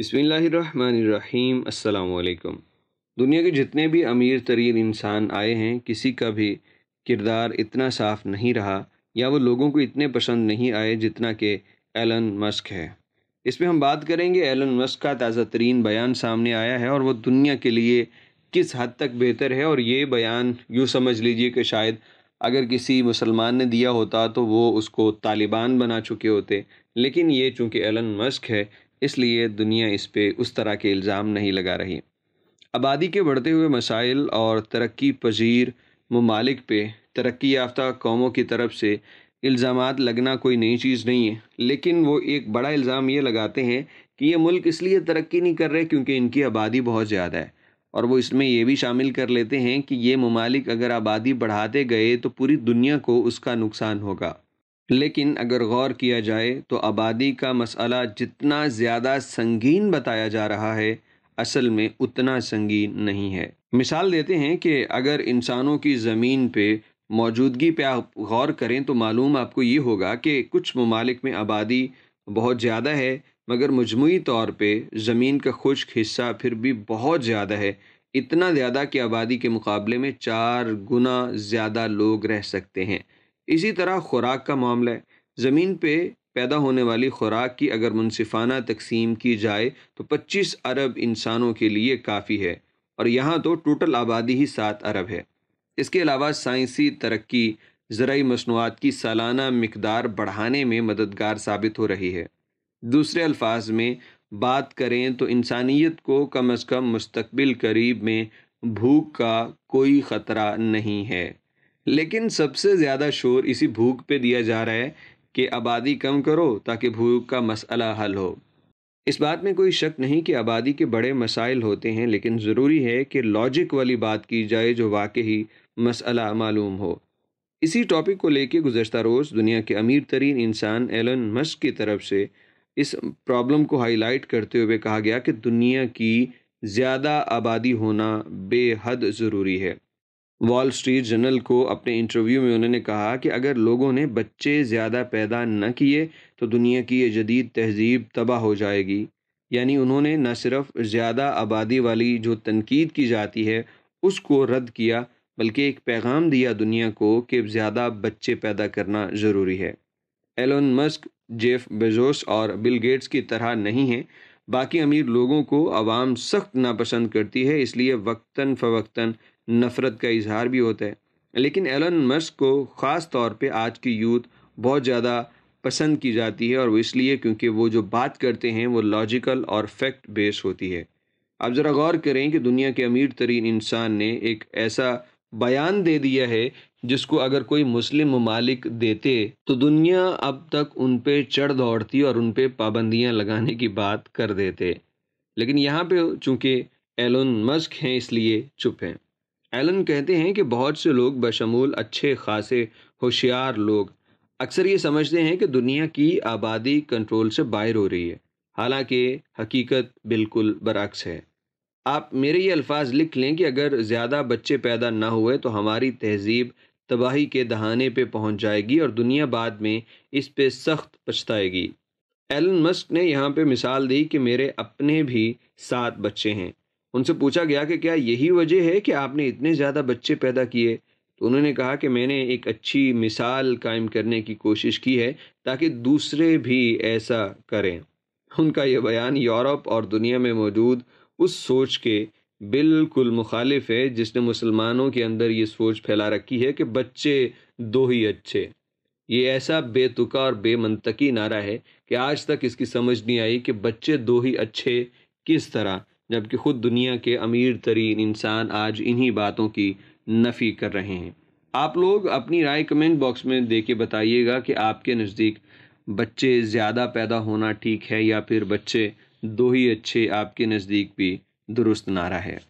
बिसमीम् अल्लाम दुनिया के जितने भी अमीर तरीन इंसान आए हैं किसी का भी किरदार इतना साफ नहीं रहा या वो लोगों को इतने पसंद नहीं आए जितना कि एलन मस्क है इसमें हम बात करेंगे एलन मस्क का ताज़ा तरीन बयान सामने आया है और वो दुनिया के लिए किस हद तक बेहतर है और ये बयान यूँ समझ लीजिए कि शायद अगर किसी मुसलमान ने दिया होता तो वो उसको तालिबान बना चुके होते लेकिन ये चूँकि एलन मस्क है इसलिए दुनिया इस पर उस तरह के इल्ज़ाम नहीं लगा रही आबादी के बढ़ते हुए मसाइल और तरक्की पजीर ममालिक पे तरक्की याफ्ता कौमों की तरफ से इल्ज़ाम लगना कोई नई चीज़ नहीं है लेकिन वो एक बड़ा इल्ज़ाम ये लगाते हैं कि ये मुल्क इसलिए तरक्की नहीं कर रहे क्योंकि इनकी आबादी बहुत ज़्यादा है और वो इसमें यह भी शामिल कर लेते हैं कि ये ममालिक अगर आबादी बढ़ाते गए तो पूरी दुनिया को उसका नुकसान होगा लेकिन अगर गौर किया जाए तो आबादी का मसला जितना ज़्यादा संगीन बताया जा रहा है असल में उतना संगीन नहीं है मिसाल देते हैं कि अगर इंसानों की ज़मीन पे मौजूदगी पे आप गौर करें तो मालूम आपको ये होगा कि कुछ ममालिक में आबादी बहुत ज़्यादा है मगर मजमू तौर पर ज़मीन का खुश्क हिस्सा फिर भी बहुत ज़्यादा है इतना ज़्यादा कि आबादी के मुकाबले में चार गुना ज़्यादा लोग रह सकते हैं इसी तरह खुराक का मामला है ज़मीन पे पैदा होने वाली खुराक की अगर मुनसिफाना तकसीम की जाए तो 25 अरब इंसानों के लिए काफ़ी है और यहाँ तो टोटल आबादी ही सात अरब है इसके अलावा साइंसी तरक्की ज़रूरी मसनूआत की सालाना मकदार बढ़ाने में मददगार साबित हो रही है दूसरे अल्फाज में बात करें तो इंसानियत को कम अज़ कम मुस्तबिल करीब में भूख का कोई ख़तरा नहीं है लेकिन सबसे ज़्यादा शोर इसी भूख पे दिया जा रहा है कि आबादी कम करो ताकि भूख का मसला हल हो इस बात में कोई शक नहीं कि आबादी के बड़े मसाइल होते हैं लेकिन ज़रूरी है कि लॉजिक वाली बात की जाए जो वाकई मसला मालूम हो इसी टॉपिक को लेकर गुजशत रोज़ दुनिया के अमीर तरीन इंसान एलन मस्क की तरफ से इस प्रॉब्लम को हाईलाइट करते हुए कहा गया कि दुनिया की ज़्यादा आबादी होना बेहद ज़रूरी है वॉल स्ट्रीट जर्नल को अपने इंटरव्यू में उन्होंने कहा कि अगर लोगों ने बच्चे ज़्यादा पैदा न किए तो दुनिया की ये जदीद तहजीब तबाह हो जाएगी यानी उन्होंने न सिर्फ ज़्यादा आबादी वाली जो तनकीद की जाती है उसको रद्द किया बल्कि एक पैगाम दिया दुनिया को कि ज़्यादा बच्चे पैदा करना ज़रूरी है एलोन मस्क जेफ बेजोस और बिल गेट्स की तरह नहीं हैं बाकी अमीर लोगों को आवाम सख्त नापसंद करती है इसलिए वक्ता फ़वक्ता नफ़रत का इजहार भी होता है लेकिन एलन मस्क को ख़ास तौर पे आज की यूथ बहुत ज़्यादा पसंद की जाती है और वो इसलिए क्योंकि वो जो बात करते हैं वो लॉजिकल और फैक्ट बेस होती है आप ज़रा गौर करें कि दुनिया के अमीर तरीन इंसान ने एक ऐसा बयान दे दिया है जिसको अगर कोई मुस्लिम ममालिक देते तो दुनिया अब तक उन पर चढ़ दौड़ती और उन पर पाबंदियाँ लगाने की बात कर देते लेकिन यहाँ पे चूंकि एलोन मस्क हैं इसलिए चुप हैं एलन कहते हैं कि बहुत से लोग बशमूल अच्छे खासे होशियार लोग अक्सर ये समझते हैं कि दुनिया की आबादी कंट्रोल से बाहर हो रही है हालांकि हकीकत बिल्कुल बरक्स है आप मेरे ये अल्फाज लिख लें कि अगर ज़्यादा बच्चे पैदा ना हुए तो हमारी तहजीब तबाही के दहाने पे पहुंच जाएगी और दुनिया बाद में इस पे सख्त पछताएगी एलन मस्क ने यहाँ पे मिसाल दी कि मेरे अपने भी सात बच्चे हैं उनसे पूछा गया कि क्या यही वजह है कि आपने इतने ज़्यादा बच्चे पैदा किए तो उन्होंने कहा कि मैंने एक अच्छी मिसाल कायम करने की कोशिश की है ताकि दूसरे भी ऐसा करें उनका यह बयान यूरोप और दुनिया में मौजूद उस सोच के बिल्कुल मुखालिफ है जिसने मुसलमानों के अंदर ये सोच फैला रखी है कि बच्चे दो ही अच्छे ये ऐसा बेतुका और बेमनतकी नारा है कि आज तक इसकी समझ नहीं आई कि बच्चे दो ही अच्छे किस तरह जबकि ख़ुद दुनिया के अमीर तरीन इंसान आज इन्हीं बातों की नफ़ी कर रहे हैं आप लोग अपनी राय कमेंट बॉक्स में दे के बताइएगा कि आपके नज़दीक बच्चे ज़्यादा पैदा होना ठीक है या फिर बच्चे दो ही अच्छे आपके नज़दीक भी दुरुस्त नारा है